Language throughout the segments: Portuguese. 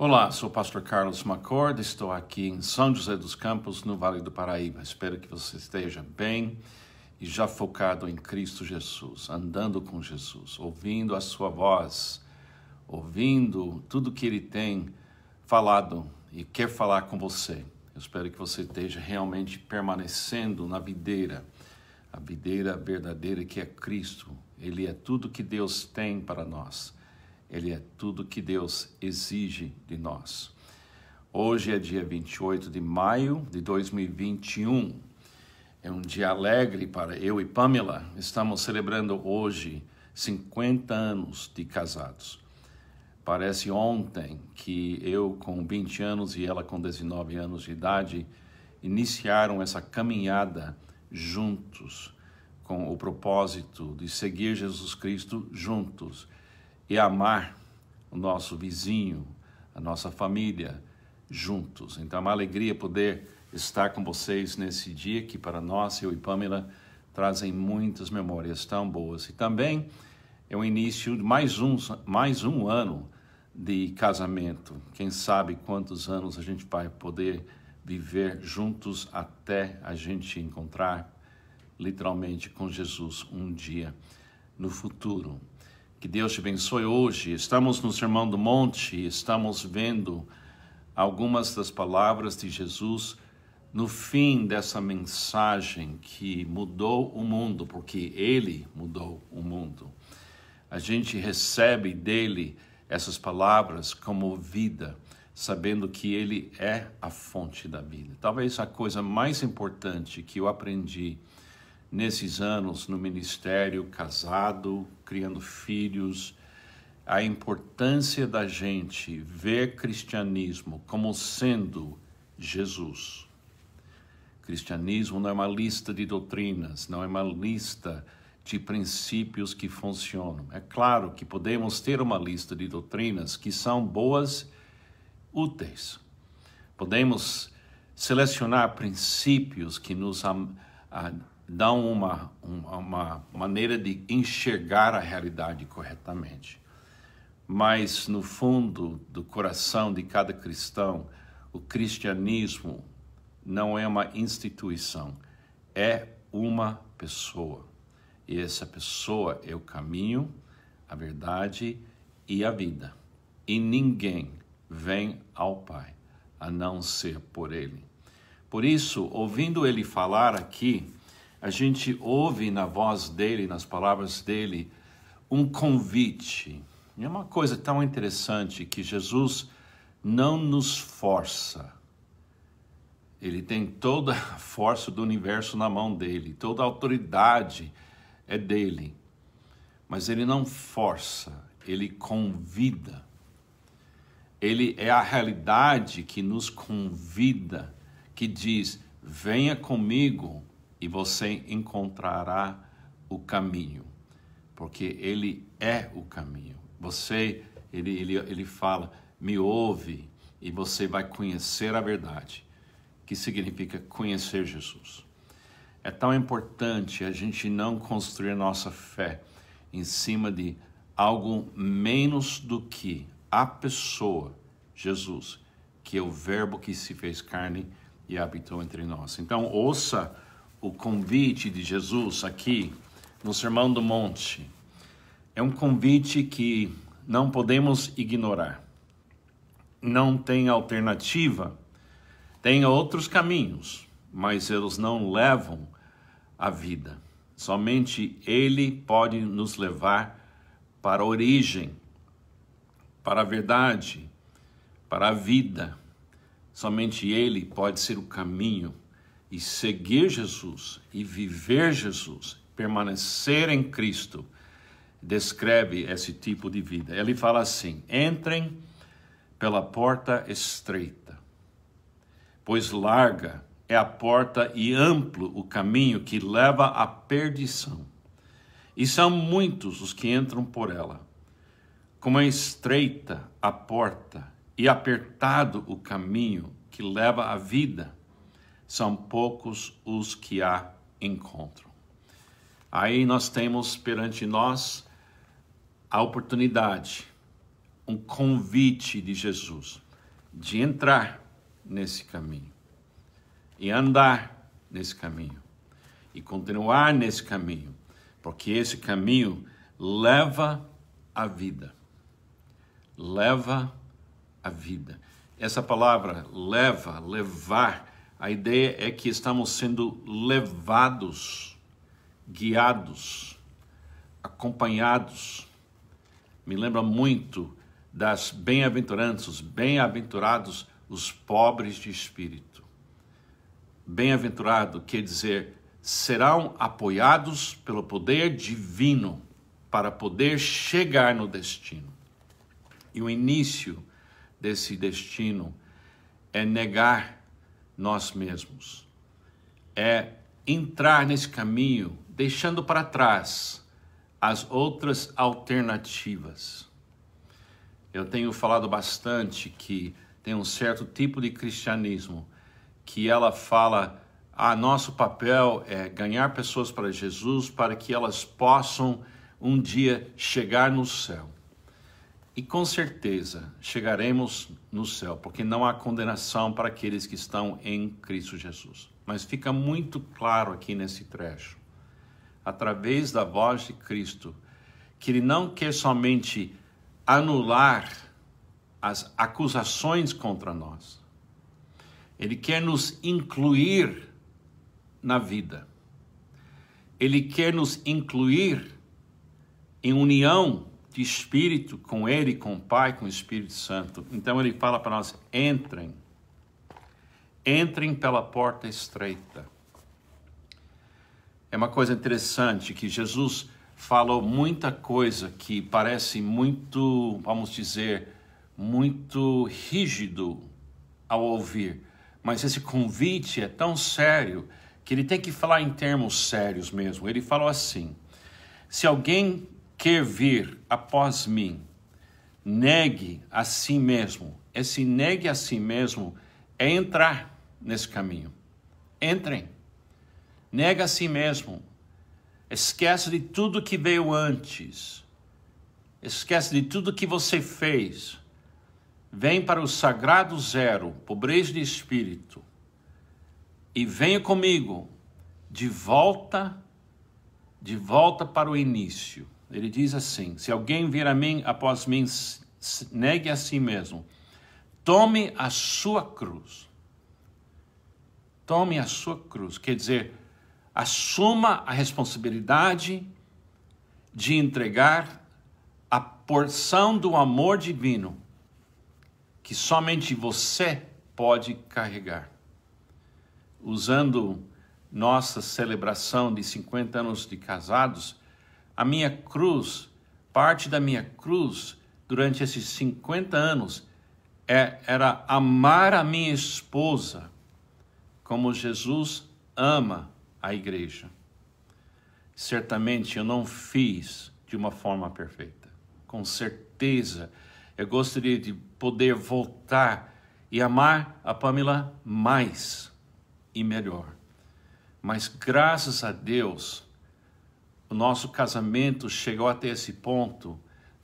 Olá, sou o pastor Carlos Macorda, estou aqui em São José dos Campos, no Vale do Paraíba. Espero que você esteja bem e já focado em Cristo Jesus, andando com Jesus, ouvindo a sua voz, ouvindo tudo que ele tem falado e quer falar com você. Eu espero que você esteja realmente permanecendo na videira, a videira verdadeira que é Cristo. Ele é tudo que Deus tem para nós. Ele é tudo que Deus exige de nós. Hoje é dia 28 de maio de 2021. É um dia alegre para eu e Pamela. Estamos celebrando hoje 50 anos de casados. Parece ontem que eu, com 20 anos e ela, com 19 anos de idade, iniciaram essa caminhada juntos, com o propósito de seguir Jesus Cristo juntos e amar o nosso vizinho, a nossa família juntos. Então é uma alegria poder estar com vocês nesse dia que para nós, eu e Pamela, trazem muitas memórias tão boas. E também é o início de mais um, mais um ano de casamento. Quem sabe quantos anos a gente vai poder viver juntos até a gente encontrar, literalmente, com Jesus um dia no futuro. Que Deus te abençoe hoje. Estamos no Sermão do Monte e estamos vendo algumas das palavras de Jesus no fim dessa mensagem que mudou o mundo, porque ele mudou o mundo. A gente recebe dele essas palavras como vida, sabendo que ele é a fonte da vida. Talvez a coisa mais importante que eu aprendi nesses anos no ministério, casado, criando filhos, a importância da gente ver cristianismo como sendo Jesus. Cristianismo não é uma lista de doutrinas, não é uma lista de princípios que funcionam. É claro que podemos ter uma lista de doutrinas que são boas, úteis. Podemos selecionar princípios que nos dão uma, uma, uma maneira de enxergar a realidade corretamente. Mas no fundo do coração de cada cristão, o cristianismo não é uma instituição, é uma pessoa. E essa pessoa é o caminho, a verdade e a vida. E ninguém vem ao Pai a não ser por Ele. Por isso, ouvindo ele falar aqui, a gente ouve na voz dele, nas palavras dele, um convite. E é uma coisa tão interessante que Jesus não nos força. Ele tem toda a força do universo na mão dele, toda a autoridade é dele. Mas ele não força, ele convida. Ele é a realidade que nos convida, que diz: venha comigo, e você encontrará o caminho, porque ele é o caminho. Você, ele, ele, ele fala, me ouve e você vai conhecer a verdade, que significa conhecer Jesus. É tão importante a gente não construir nossa fé em cima de algo menos do que a pessoa, Jesus, que é o Verbo que se fez carne e habitou entre nós. Então, ouça o convite de Jesus aqui no Sermão do Monte é um convite que não podemos ignorar. Não tem alternativa, tem outros caminhos, mas eles não levam à vida. Somente Ele pode nos levar para a origem, para a verdade, para a vida. Somente Ele pode ser o caminho e seguir Jesus e viver Jesus, permanecer em Cristo, descreve esse tipo de vida. Ele fala assim: entrem pela porta estreita, pois larga é a porta e amplo o caminho que leva à perdição. E são muitos os que entram por ela. Como é estreita a porta e apertado o caminho que leva à vida são poucos os que a encontram. Aí nós temos perante nós a oportunidade, um convite de Jesus de entrar nesse caminho e andar nesse caminho e continuar nesse caminho, porque esse caminho leva a vida. Leva a vida. Essa palavra leva, levar, a ideia é que estamos sendo levados, guiados, acompanhados. Me lembra muito das bem-aventuranças, bem-aventurados os pobres de espírito. Bem-aventurado quer dizer serão apoiados pelo poder divino para poder chegar no destino. E o início desse destino é negar nós mesmos. É entrar nesse caminho, deixando para trás as outras alternativas. Eu tenho falado bastante que tem um certo tipo de cristianismo que ela fala: ah, nosso papel é ganhar pessoas para Jesus para que elas possam um dia chegar no céu. E com certeza chegaremos no céu, porque não há condenação para aqueles que estão em Cristo Jesus. Mas fica muito claro aqui nesse trecho, através da voz de Cristo, que ele não quer somente anular as acusações contra nós, ele quer nos incluir na vida, ele quer nos incluir em união de espírito com Ele, com o Pai, com o Espírito Santo. Então ele fala para nós: entrem, entrem pela porta estreita. É uma coisa interessante que Jesus falou muita coisa que parece muito, vamos dizer, muito rígido ao ouvir, mas esse convite é tão sério que ele tem que falar em termos sérios mesmo. Ele falou assim: se alguém quer vir após mim, negue a si mesmo. Esse negue a si mesmo é entrar nesse caminho. Entrem. Nega a si mesmo. Esquece de tudo que veio antes. Esquece de tudo que você fez. Vem para o sagrado zero, pobreza de espírito. E venha comigo de volta, de volta para o início. Ele diz assim: Se alguém vir a mim após mim, negue a si mesmo. Tome a sua cruz. Tome a sua cruz. Quer dizer, assuma a responsabilidade de entregar a porção do amor divino que somente você pode carregar. Usando nossa celebração de 50 anos de casados, a minha cruz, parte da minha cruz durante esses 50 anos é, era amar a minha esposa como Jesus ama a igreja. Certamente eu não fiz de uma forma perfeita. Com certeza eu gostaria de poder voltar e amar a Pamela mais e melhor. Mas graças a Deus, o nosso casamento chegou até esse ponto,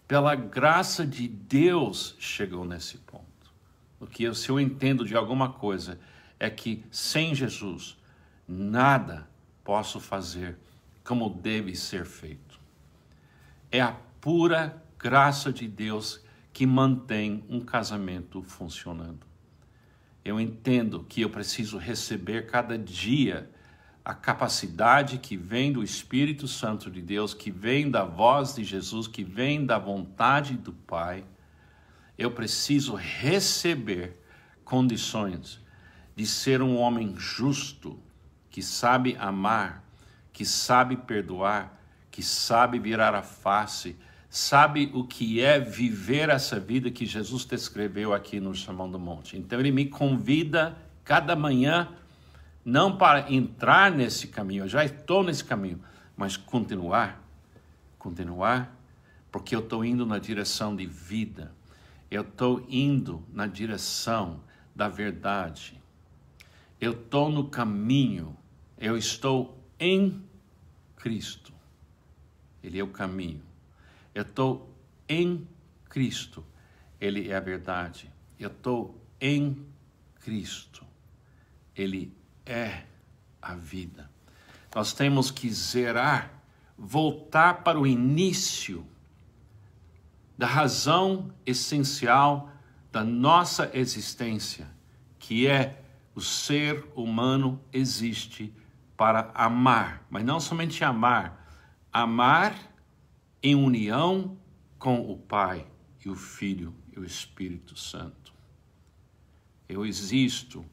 pela graça de Deus chegou nesse ponto. O que eu, se eu entendo de alguma coisa é que sem Jesus nada posso fazer como deve ser feito. É a pura graça de Deus que mantém um casamento funcionando. Eu entendo que eu preciso receber cada dia a capacidade que vem do Espírito Santo de Deus, que vem da voz de Jesus, que vem da vontade do Pai, eu preciso receber condições de ser um homem justo, que sabe amar, que sabe perdoar, que sabe virar a face, sabe o que é viver essa vida que Jesus descreveu aqui no Sermão do Monte. Então ele me convida cada manhã não para entrar nesse caminho, eu já estou nesse caminho, mas continuar, continuar, porque eu estou indo na direção de vida, eu estou indo na direção da verdade, eu estou no caminho, eu estou em Cristo. Ele é o caminho. Eu estou em Cristo. Ele é a verdade. Eu estou em Cristo. Ele é a vida. Nós temos que zerar, voltar para o início da razão essencial da nossa existência, que é o ser humano existe para amar, mas não somente amar, amar em união com o Pai e o Filho e o Espírito Santo. Eu existo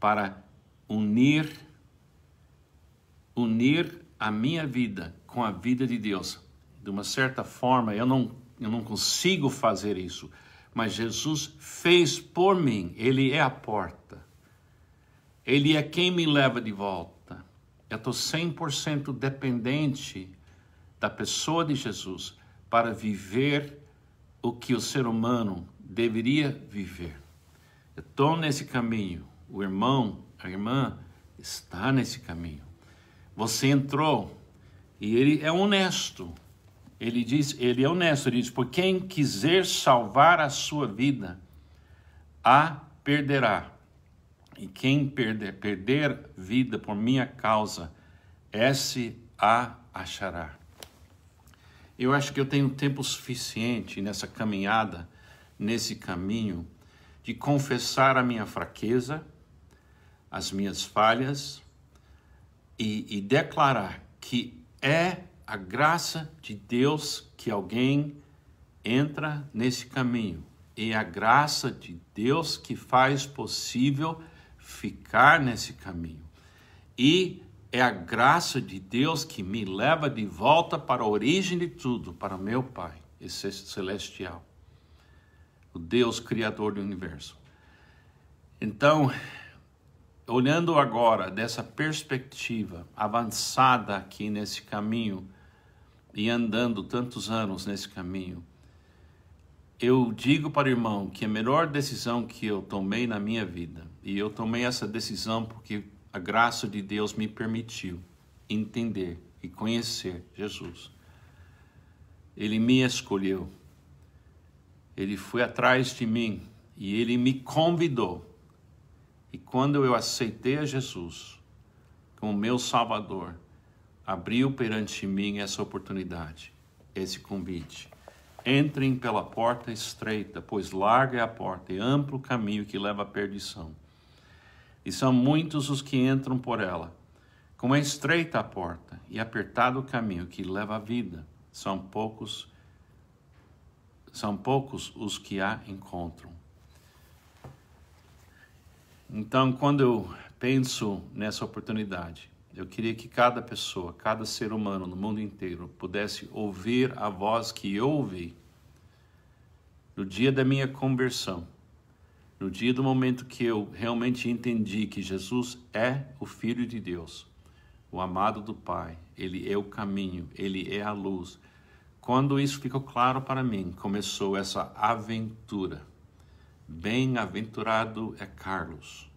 para unir unir a minha vida com a vida de Deus. De uma certa forma, eu não eu não consigo fazer isso, mas Jesus fez por mim. Ele é a porta. Ele é quem me leva de volta. Eu estou 100% dependente da pessoa de Jesus para viver o que o ser humano deveria viver. Eu estou nesse caminho. O irmão a irmã está nesse caminho. Você entrou e ele é honesto. Ele diz, ele é honesto, ele diz: "Por quem quiser salvar a sua vida, a perderá. E quem perder, perder vida por minha causa, esse a achará." Eu acho que eu tenho tempo suficiente nessa caminhada, nesse caminho de confessar a minha fraqueza, as minhas falhas e, e declarar que é a graça de Deus que alguém entra nesse caminho. E a graça de Deus que faz possível ficar nesse caminho. E é a graça de Deus que me leva de volta para a origem de tudo, para meu Pai, esse celestial, o Deus criador do universo. Então, olhando agora dessa perspectiva avançada aqui nesse caminho e andando tantos anos nesse caminho, eu digo para o irmão que a melhor decisão que eu tomei na minha vida, e eu tomei essa decisão porque a graça de Deus me permitiu entender e conhecer Jesus. Ele me escolheu, ele foi atrás de mim e ele me convidou e quando eu aceitei a Jesus como meu Salvador, abriu perante mim essa oportunidade, esse convite. Entrem pela porta estreita, pois larga é a porta e amplo o caminho que leva à perdição. E são muitos os que entram por ela. Como é estreita a porta e apertado o caminho que leva à vida, são poucos são poucos os que a encontram. Então, quando eu penso nessa oportunidade, eu queria que cada pessoa, cada ser humano no mundo inteiro pudesse ouvir a voz que eu ouvi no dia da minha conversão, no dia do momento que eu realmente entendi que Jesus é o Filho de Deus, o amado do Pai, Ele é o caminho, Ele é a luz. Quando isso ficou claro para mim, começou essa aventura Bem-aventurado é Carlos,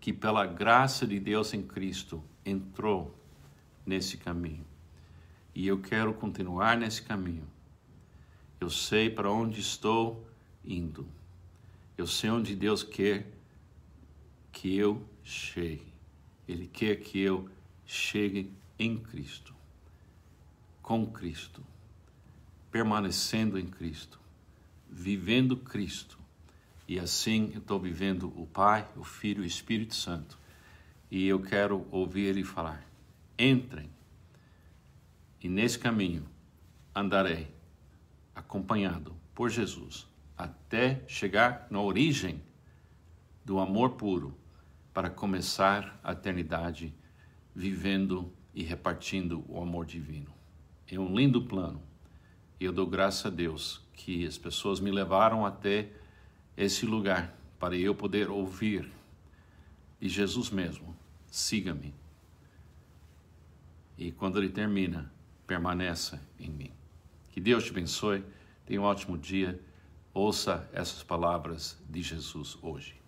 que pela graça de Deus em Cristo entrou nesse caminho. E eu quero continuar nesse caminho. Eu sei para onde estou indo. Eu sei onde Deus quer que eu chegue. Ele quer que eu chegue em Cristo, com Cristo, permanecendo em Cristo vivendo Cristo. E assim eu estou vivendo o Pai, o Filho e o Espírito Santo. E eu quero ouvir Ele falar: entrem, e nesse caminho andarei, acompanhado por Jesus, até chegar na origem do amor puro, para começar a eternidade vivendo e repartindo o amor divino. É um lindo plano. E eu dou graça a Deus que as pessoas me levaram até esse lugar para eu poder ouvir. E Jesus mesmo, siga-me. E quando ele termina, permaneça em mim. Que Deus te abençoe, tenha um ótimo dia. Ouça essas palavras de Jesus hoje.